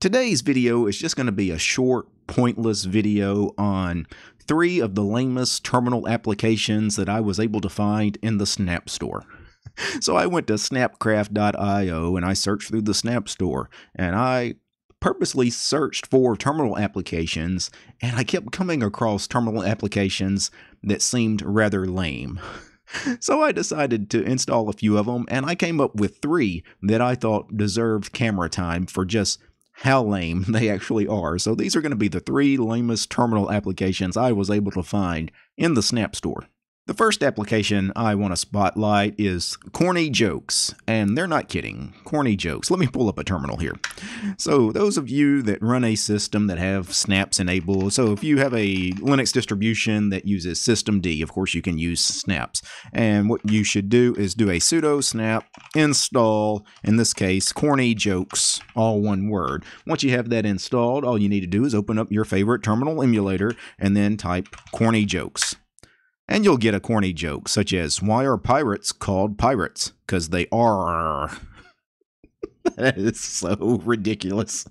Today's video is just going to be a short, pointless video on three of the lamest terminal applications that I was able to find in the Snap Store. So I went to snapcraft.io and I searched through the Snap Store and I purposely searched for terminal applications and I kept coming across terminal applications that seemed rather lame. So I decided to install a few of them and I came up with three that I thought deserved camera time for just how lame they actually are. So these are going to be the three lamest terminal applications I was able to find in the Snap Store. The first application I want to spotlight is corny jokes, and they're not kidding. Corny jokes. Let me pull up a terminal here. So, those of you that run a system that have snaps enabled, so if you have a Linux distribution that uses systemd, of course you can use snaps. And what you should do is do a sudo snap install, in this case, corny jokes, all one word. Once you have that installed, all you need to do is open up your favorite terminal emulator and then type corny jokes. And you'll get a corny joke such as, Why are pirates called pirates? Because they are. that is so ridiculous.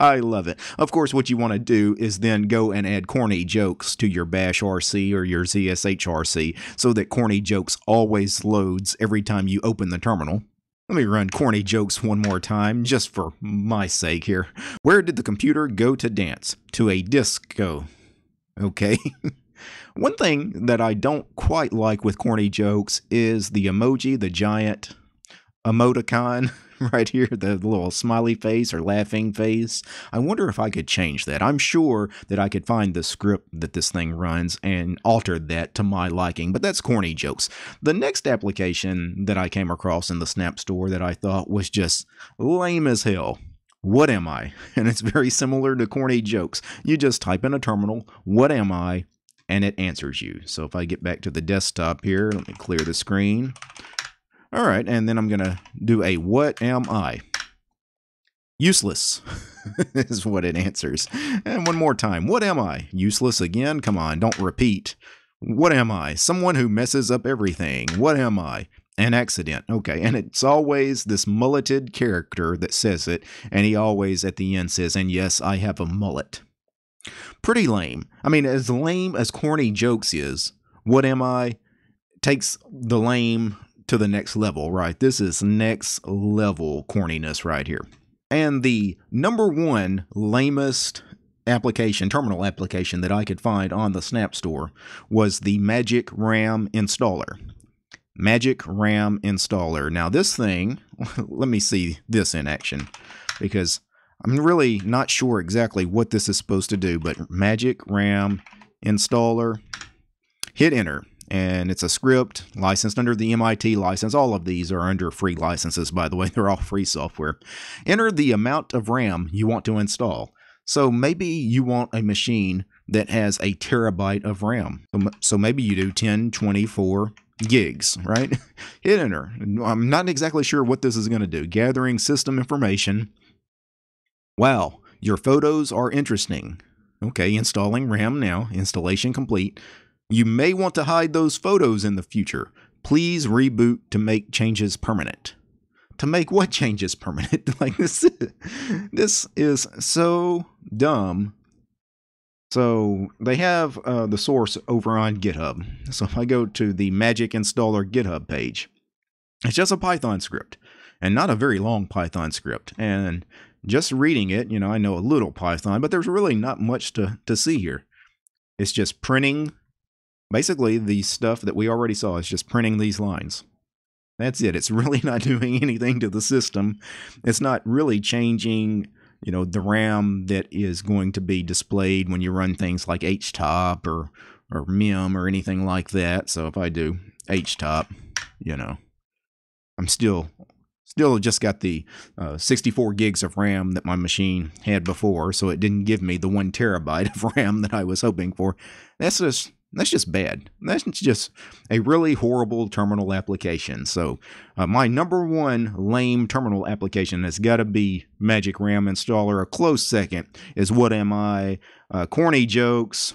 I love it. Of course, what you want to do is then go and add corny jokes to your Bash RC or your ZSHRC so that corny jokes always loads every time you open the terminal. Let me run corny jokes one more time, just for my sake here. Where did the computer go to dance? To a disco. Okay. One thing that I don't quite like with corny jokes is the emoji, the giant emoticon right here, the little smiley face or laughing face. I wonder if I could change that. I'm sure that I could find the script that this thing runs and alter that to my liking, but that's corny jokes. The next application that I came across in the Snap Store that I thought was just lame as hell. What am I? And it's very similar to corny jokes. You just type in a terminal, what am I? and it answers you. So if I get back to the desktop here, let me clear the screen. All right, and then I'm going to do a what am I? Useless is what it answers. And one more time, what am I? Useless again? Come on, don't repeat. What am I? Someone who messes up everything. What am I? An accident. Okay. And it's always this mulleted character that says it. And he always at the end says, and yes, I have a mullet. Pretty lame. I mean, as lame as corny jokes is, what am I takes the lame to the next level, right? This is next level corniness right here. And the number one lamest application, terminal application that I could find on the Snap Store was the Magic RAM installer. Magic RAM installer. Now, this thing, let me see this in action because I'm really not sure exactly what this is supposed to do, but magic RAM installer, hit enter, and it's a script licensed under the MIT license. All of these are under free licenses, by the way, they're all free software. Enter the amount of RAM you want to install. So maybe you want a machine that has a terabyte of RAM. So maybe you do 10, 24 gigs, right? Hit enter. I'm not exactly sure what this is going to do. Gathering system information Wow, your photos are interesting. Okay, installing RAM now, installation complete. You may want to hide those photos in the future. Please reboot to make changes permanent. To make what changes permanent? like this this is so dumb. So they have uh, the source over on GitHub. So if I go to the Magic Installer GitHub page, it's just a Python script and not a very long Python script. And just reading it, you know, I know a little Python, but there's really not much to, to see here. It's just printing, basically the stuff that we already saw. It's just printing these lines. That's it. It's really not doing anything to the system. It's not really changing, you know, the RAM that is going to be displayed when you run things like HTOP or or mem or anything like that. So if I do HTOP, you know, I'm still Still just got the uh, 64 gigs of RAM that my machine had before, so it didn't give me the one terabyte of RAM that I was hoping for. That's just that's just bad. That's just a really horrible terminal application. So, uh, my number one lame terminal application has got to be Magic RAM Installer. A close second is What Am I? Uh, corny jokes,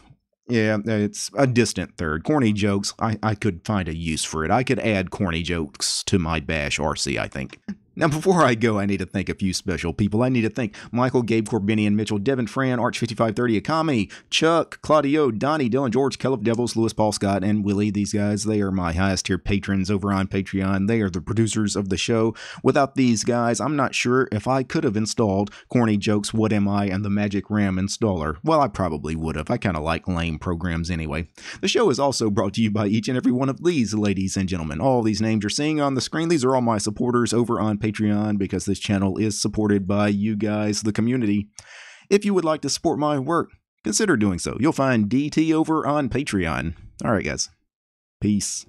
yeah, uh, it's a distant third. Corny jokes, I, I could find a use for it. I could add corny jokes to my bash RC, I think. Now, before I go, I need to thank a few special people. I need to thank Michael, Gabe Corbinian, Mitchell, Devin Fran, Arch5530, Akami, Chuck, Claudio, Donnie, Dylan, George, Caleb Devils, Lewis, Paul Scott, and Willie. These guys, they are my highest tier patrons over on Patreon. They are the producers of the show. Without these guys, I'm not sure if I could have installed Corny Jokes, What Am I, and the Magic Ram installer. Well, I probably would have. I kind of like lame programs anyway. The show is also brought to you by each and every one of these ladies and gentlemen. All these names you're seeing on the screen, these are all my supporters over on Patreon because this channel is supported by you guys, the community. If you would like to support my work, consider doing so. You'll find DT over on Patreon. All right, guys. Peace.